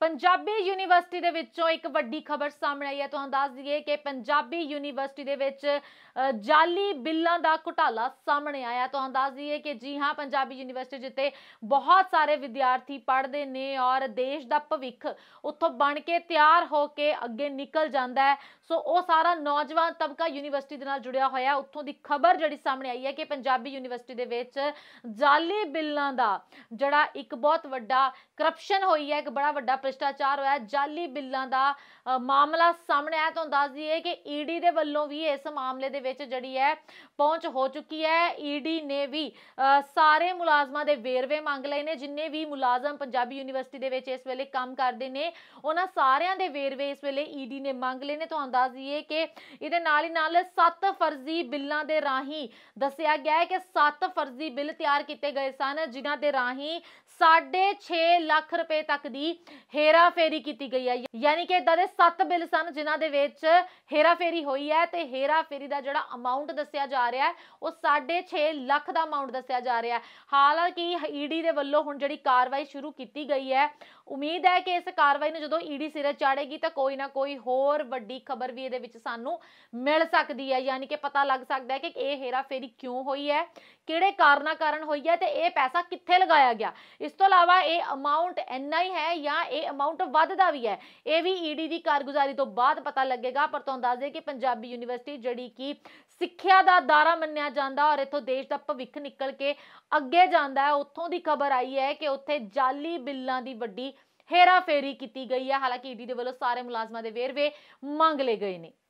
Punjabi university ਦੇ ਵਿੱਚੋਂ ਇੱਕ ਵੱਡੀ ਖਬਰ ਸਾਹਮਣੇ ਆਈ ਹੈ ਤੁਹਾਨੂੰ ਦੱਸ ਦਈਏ ਕਿ ਪੰਜਾਬੀ ਯੂਨੀਵਰਸਿਟੀ ਦੇ ਵਿੱਚ ਜਾਲੀ ਬਿੱਲਾਂ ਦਾ ਘੁਟਾਲਾ ਸਾਹਮਣੇ ਆਇਆ ਤੁਹਾਨੂੰ ਦੱਸ ਦਈਏ ਕਿ ਜੀ ਹਾਂ ਪੰਜਾਬੀ ਯੂਨੀਵਰਸਿਟੀ ਜਿੱਤੇ ਬਹੁਤ ਸਾਰੇ ਵਿਦਿਆਰਥੀ ਪੜ੍ਹਦੇ ਨੇ ਔਰ ਦੇਸ਼ ਦਾ ਭਵਿੱਖ ਉੱਥੋਂ ਬਣ ਕੇ ਤਿਆਰ ਹੋ ਕੇ ਅੱਗੇ ਨਿਕਲ ਜਾਂਦਾ ਹੈ ਸੋ ਉਹ ਸਾਰਾ ਨੌਜਵਾਨ ਤਬਕਾ ਯੂਨੀਵਰਸਿਟੀ ਦੇ ਨਾਲ ਜੁੜਿਆ ਹੋਇਆ ਉੱਥੋਂ ਦੀ ਖਬਰ ਜਿਹੜੀ ਸਾਹਮਣੇ ਆਈ ਹੈ ਕਿ ਪੰਜਾਬੀ ਯੂਨੀਵਰਸਿਟੀ ਦੇ ਵਿੱਚ ਜਾਲੀ ਬਿੱਲਾਂ ਦਾ ਜਿਹੜਾ ਇੱਕ ਬਹੁਤ ਵੱਡਾ ਕਰਪਸ਼ਨ ਹੋਈ ਹੈ ਇੱਕ ਬੜਾ ਵੱਡਾ ਭ੍ਰਿਸ਼ਟਾਚਾਰ ਹੋਇਆ ਜਾਲੀ ਬਿੱਲਾਂ ਦਾ ਮਾਮਲਾ ਸਾਹਮਣੇ ਆਇਆ ਤੁਹਾਨੂੰ ਦੱਸ ਦਈਏ ਕਿ ਈਡੀ ਦੇ ਵੱਲੋਂ ਵੀ ਇਸ ਮਾਮਲੇ ਦੇ ਵਿੱਚ ਜਿਹੜੀ ਹੈ ਪਹੁੰਚ ਹੋ ਚੁੱਕੀ ਹੈ ਈਡੀ ਨੇ ਵੀ ਸਾਰੇ ਮੁਲਾਜ਼ਮਾਂ ਦੇ ਵੇਰਵੇ ਮੰਗ ਲਏ ਨੇ ਜਿੰਨੇ ਵੀ ਮੁਲਾਜ਼ਮ ਪੰਜਾਬੀ ਯੂਨੀਵਰਸਿਟੀ ਦੇ ਵਿੱਚ ਇਸ ਵੇਲੇ ਕੰਮ ਕਰਦੇ ਨੇ ਉਹਨਾਂ ਸਾਰਿਆਂ ਦੇ ਵੇਰਵੇ ਇਸ ਵੇਲੇ ਈਡੀ ਨੇ ਮੰਗ ਲਏ ਨੇ ਤੁਹਾਨੂੰ ਦੱਸ ਦਈਏ ਕਿ ਇਹਦੇ ਨਾਲ ਹੀ ਨਾਲ ਸੱਤ ਫਰਜ਼ੀ ਬਿੱਲਾਂ ਦੇ ਰਾਹੀਂ ਦੱਸਿਆ ਗਿਆ ਹੈ ਕਿ ਸੱਤ ਫਰਜ਼ੀ ਬਿੱਲ ਤਿਆਰ ਕੀਤੇ ਗਏ ਸਨ ਜਿਨ੍ਹਾਂ ਦੇ ਰਾਹੀਂ 6.5 ਲੱਖ ਰੁਪਏ ਤੱਕ ਦੀ ਹੇਰਾ ਫੇਰੀ ਕੀਤੀ ਗਈ ਹੈ ਯਾਨੀ ਕਿ ਇਦਾਂ ਦੇ 7 ਬਿੱਲ ਸਨ ਜਿਨ੍ਹਾਂ ਦੇ ਵਿੱਚ ਹੇਰਾ ਫੇਰੀ ਹੋਈ ਹੈ ਤੇ ਹੇਰਾ ਫੇਰੀ ਦਾ ਜਿਹੜਾ ਅਮਾਉਂਟ ਦੱਸਿਆ ਜਾ ਰਿਹਾ ਹੈ ਉਹ 6.5 ਲੱਖ ਦਾ ਅਮਾਉਂਟ ਦੱਸਿਆ ਜਾ ਰਿਹਾ ਹੈ ਹਾਲਾਂਕਿ ਈਡੀ e ਦੇ ਵੱਲੋਂ ਹੁਣ ਜਿਹੜੀ ਕਾਰਵਾਈ ਸ਼ੁਰੂ ਕੀਤੀ ਗਈ ਹੈ ਉਮੀਦ ਹੈ ਕਿ ਇਸ ਕਾਰਵਾਈ ਨੂੰ ਜਦੋਂ ਈਡੀ e ਸਿਰੇ ਚਾੜੇਗੀ ਤਾਂ ਕੋਈ ਨਾ ਕੋਈ ਹੋਰ ਵੱਡੀ ਖਬਰ ਵੀ ਇਹਦੇ ਵਿੱਚ ਸਾਨੂੰ ਮਿਲ ਸਕਦੀ ਹੈ ਯਾਨੀ ਕਿ ਪਤਾ ਲੱਗ ਸਕਦਾ ਹੈ ਕਿ ਇਹ ਹੇਰਾ ਫੇਰੀ ਕਿਉਂ ਹੋਈ ਹੈ ਕਿਹੜੇ ਕਾਰਨਾ ਕਾਰਨ ਹੋਈ ਹੈ ਤੇ ਇਹ ਪੈਸਾ ਕਿੱਥੇ ਲਗਾਇਆ ਗਿਆ ਇਸ ਤੋਂ ਇਲਾਵਾ ਇਹ ਅਮਾਉਂਟ ਐਨਆਈ ਹੈ ਜਾਂ ਇਹ ਅਮਾਉਂਟ ਵੱਧਦਾ ਵੀ ਹੈ ਇਹ ਵੀ ਈਡੀ e ਦੀ ਕਾਰਗੁਜ਼ਾਰੀ ਤੋਂ ਬਾਅਦ ਪਤਾ ਲੱਗੇਗਾ ਪਰ ਤੁਹਾਨੂੰ ਦੱਸ ਦੇ ਕਿ ਪੰਜਾਬੀ ਯੂਨੀਵਰਸਿਟੀ ਜਿਹੜੀ ਕਿ ਸਿੱਖਿਆ ਦਾ ਦਾਰਾ ਮੰਨਿਆ ਜਾਂਦਾ ਔਰ ਇਥੋਂ ਦੇਸ਼ ਦਾ ਭਵਿੱਖ ਨਿਕਲ ਕੇ ਅੱਗੇ ਜਾਂਦਾ ਹੈ ਉੱਥੋਂ ਦੀ ਖਬਰ ਆਈ ਹੈ ਕਿ ਉੱਥੇ ਜਾਲੀ ਬਿੱਲਾਂ ਦੀ ਵੱਡੀ ਹੇਰਾਫੇਰੀ ਕੀਤੀ ਗਈ ਹੈ ਹਾਲਾਂਕਿ ਈਡੀ e ਦੇ ਵੱਲੋਂ ਸਾਰੇ ਮੁਲਾਜ਼ਮਾਂ ਦੇ ਵੇਰਵੇ ਮੰਗ ਲਏ ਗਏ ਨੇ